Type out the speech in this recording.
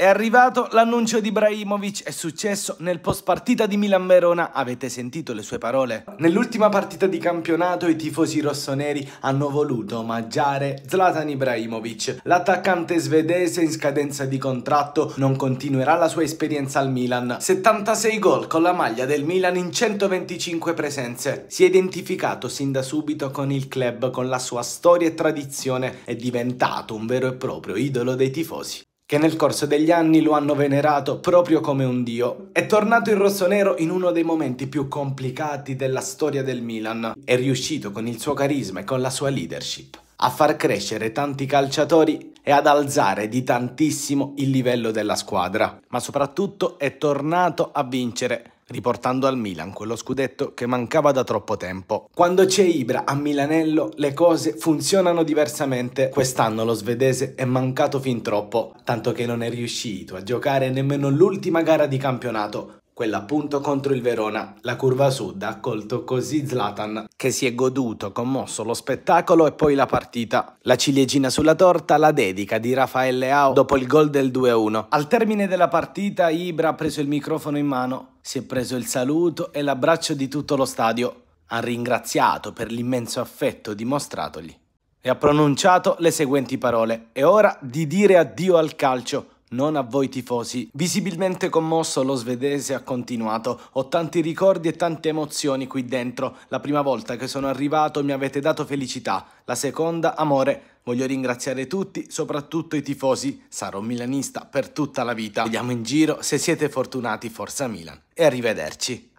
È arrivato l'annuncio di Ibrahimovic, è successo nel post partita di Milan-Verona, avete sentito le sue parole? Nell'ultima partita di campionato i tifosi rossoneri hanno voluto omaggiare Zlatan Ibrahimovic. L'attaccante svedese in scadenza di contratto non continuerà la sua esperienza al Milan. 76 gol con la maglia del Milan in 125 presenze. Si è identificato sin da subito con il club, con la sua storia e tradizione, è diventato un vero e proprio idolo dei tifosi che nel corso degli anni lo hanno venerato proprio come un dio. È tornato in rossonero in uno dei momenti più complicati della storia del Milan. È riuscito con il suo carisma e con la sua leadership a far crescere tanti calciatori e ad alzare di tantissimo il livello della squadra, ma soprattutto è tornato a vincere riportando al Milan quello scudetto che mancava da troppo tempo. Quando c'è Ibra a Milanello le cose funzionano diversamente. Quest'anno lo svedese è mancato fin troppo, tanto che non è riuscito a giocare nemmeno l'ultima gara di campionato Quell'appunto contro il Verona, la curva sud ha accolto così Zlatan, che si è goduto, commosso lo spettacolo e poi la partita. La ciliegina sulla torta la dedica di Raffaele Leao dopo il gol del 2-1. Al termine della partita Ibra ha preso il microfono in mano, si è preso il saluto e l'abbraccio di tutto lo stadio. Ha ringraziato per l'immenso affetto dimostratogli e ha pronunciato le seguenti parole. È ora di dire addio al calcio non a voi tifosi. Visibilmente commosso lo svedese ha continuato, ho tanti ricordi e tante emozioni qui dentro, la prima volta che sono arrivato mi avete dato felicità, la seconda amore, voglio ringraziare tutti, soprattutto i tifosi, sarò milanista per tutta la vita, vediamo in giro se siete fortunati Forza Milan e arrivederci.